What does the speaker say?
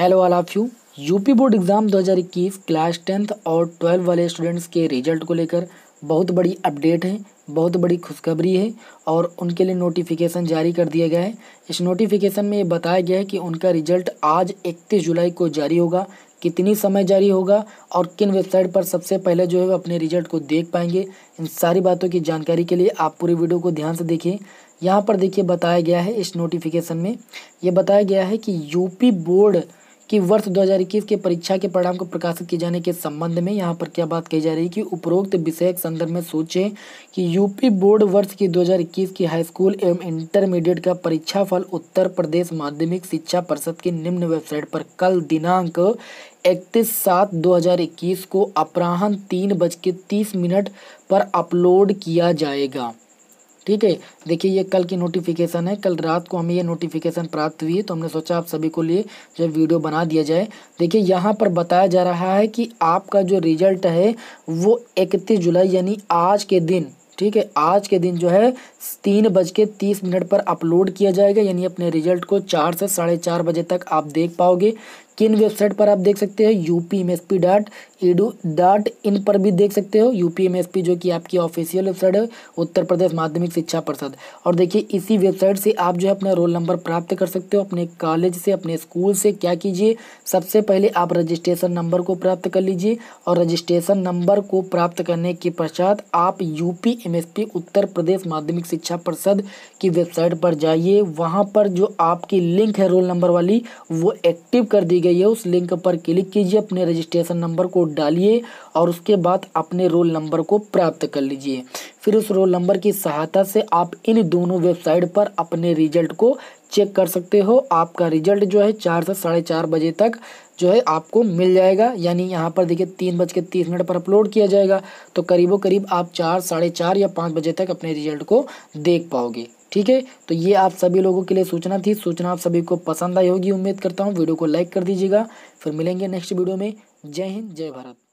hello all of you UP board exam 2021 class tenth और twelve वाले students के result को लेकर बहुत बड़ी अपडेट है बहुत बड़ी खुशखबरी है और उनके लिए नोटिफिकेशन जारी कर दिया गया है इस नोटिफिकेशन में ये बताया गया है कि उनका रिजल्ट आज 31 जुलाई को जारी होगा कितनी समय जारी होगा और किन वेबसाइट पर सबसे पहले जो है वो अपने रिजल्ट को देख पाएंगे इन सारी बातों की जानकारी के लिए आप पूरी वीडियो को ध्यान से देखें यहाँ पर देखिए बताया गया है इस नोटिफिकेशन में ये बताया गया है कि यूपी बोर्ड कि वर्ष 2021 के परीक्षा के परिणाम को प्रकाशित किए जाने के संबंध में यहाँ पर क्या बात कही जा रही है कि उपरोक्त विषय संदर्भ में सोचें कि यूपी बोर्ड वर्ष की 2021 की हाईस्कूल एवं इंटरमीडिएट का परीक्षा फल उत्तर प्रदेश माध्यमिक शिक्षा परिषद की निम्न वेबसाइट पर कल दिनांक इकतीस सात 2021 को अपराहन तीन बज के तीस मिनट पर अपलोड किया जाएगा ठीक है देखिए ये कल की नोटिफिकेशन है कल रात को हमें ये नोटिफिकेशन प्राप्त हुई है तो हमने सोचा आप सभी को लिए जो वीडियो बना दिया जाए देखिए यहाँ पर बताया जा रहा है कि आपका जो रिजल्ट है वो इकतीस जुलाई यानी आज के दिन ठीक है आज के दिन जो है तीन बज के तीस मिनट पर अपलोड किया जाएगा यानी अपने रिजल्ट को चार से साढ़े चार बजे तक आप देख पाओगे किन वेबसाइट पर आप देख सकते हो U P M S P dot edu dot in पर भी देख सकते हो U P M S P जो कि आपकी ऑफिशियल वेबसाइट है उत्तर प्रदेश माध्यमिक शिक्षा परिषद और देखिए इसी वेबसाइट से आप जो है अपना रोल नंबर प्राप्त कर सकते हो अपने कॉलेज से अपने स्कूल से क्या कीजिए सबसे पहले आप रजिस्ट्रेशन नंबर को प्राप्त कर लीजिए और रजिस्ट्रेशन नंबर को प्राप्त करने के पश्चात आप U P M S P Uttar Pradesh माध्यमिक शिक्षा परिषद की वेबसाइट पर जाइए वहाँ पर जो आपकी लिंक है रोल नंबर वाली वो एक्टिव कर दी गई गई है उस लिंक पर क्लिक कीजिए अपने रजिस्ट्रेशन नंबर को डालिए और उसके बाद अपने रोल नंबर को प्राप्त कर लीजिए फिर उस रोल नंबर की सहायता से आप इन दोनों वेबसाइट पर अपने रिजल्ट को चेक कर सकते हो आपका रिजल्ट जो है चार से साढ़े चार बजे तक जो है आपको मिल जाएगा यानी यहाँ पर देखिए तीन बज के तीस मिनट पर अपलोड किया जाएगा तो करीबो करीब आप चार साढ़े चार या पाँच बजे तक अपने रिजल्ट को देख पाओगे ठीक है तो ये आप सभी लोगों के लिए सूचना थी सूचना आप सभी को पसंद आई होगी उम्मीद करता हूँ वीडियो को लाइक कर दीजिएगा फिर मिलेंगे नेक्स्ट वीडियो में जय हिंद जय भारत